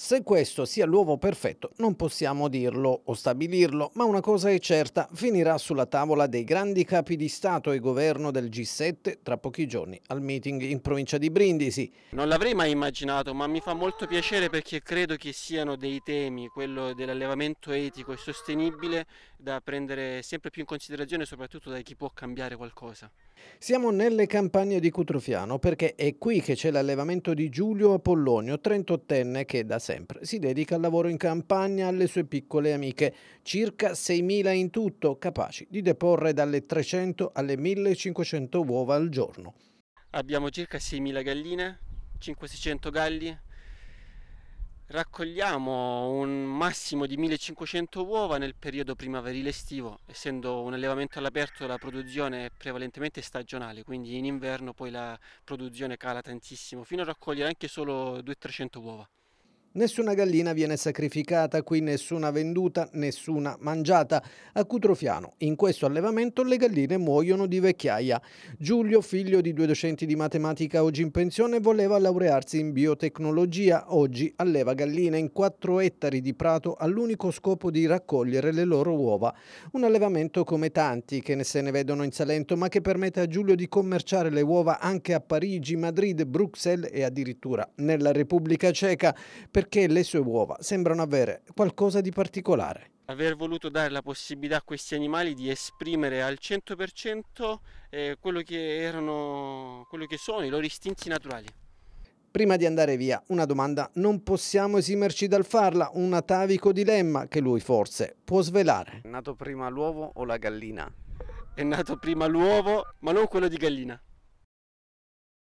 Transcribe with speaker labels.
Speaker 1: Se questo sia l'uovo perfetto non possiamo dirlo o stabilirlo, ma una cosa è certa, finirà sulla tavola dei grandi capi di Stato e governo del G7 tra pochi giorni al meeting in provincia di Brindisi.
Speaker 2: Non l'avrei mai immaginato, ma mi fa molto piacere perché credo che siano dei temi, quello dell'allevamento etico e sostenibile, da prendere sempre più in considerazione soprattutto da chi può cambiare qualcosa.
Speaker 1: Siamo nelle campagne di Cutrofiano perché è qui che c'è l'allevamento di Giulio Apollonio, 38enne che da sempre. Si dedica al lavoro in campagna alle sue piccole amiche, circa 6.000 in tutto, capaci di deporre dalle 300 alle 1.500 uova al giorno.
Speaker 2: Abbiamo circa 6.000 galline, 500-600 galli, raccogliamo un massimo di 1500 uova nel periodo primaverile estivo, essendo un allevamento all'aperto la produzione è prevalentemente stagionale, quindi in inverno poi la produzione cala tantissimo, fino a raccogliere anche solo 200-300 uova.
Speaker 1: Nessuna gallina viene sacrificata, qui nessuna venduta, nessuna mangiata. A Cutrofiano, in questo allevamento, le galline muoiono di vecchiaia. Giulio, figlio di due docenti di matematica oggi in pensione, voleva laurearsi in biotecnologia. Oggi alleva galline in 4 ettari di prato all'unico scopo di raccogliere le loro uova. Un allevamento come tanti che se ne vedono in Salento, ma che permette a Giulio di commerciare le uova anche a Parigi, Madrid, Bruxelles e addirittura nella Repubblica Ceca. Per perché le sue uova sembrano avere qualcosa di particolare.
Speaker 2: Aver voluto dare la possibilità a questi animali di esprimere al 100% eh, quello che, erano, quello che sono i loro istinti naturali.
Speaker 1: Prima di andare via, una domanda non possiamo esimerci dal farla, un atavico dilemma che lui forse può svelare. È nato prima l'uovo o la gallina? È nato prima l'uovo, ma non quello di gallina.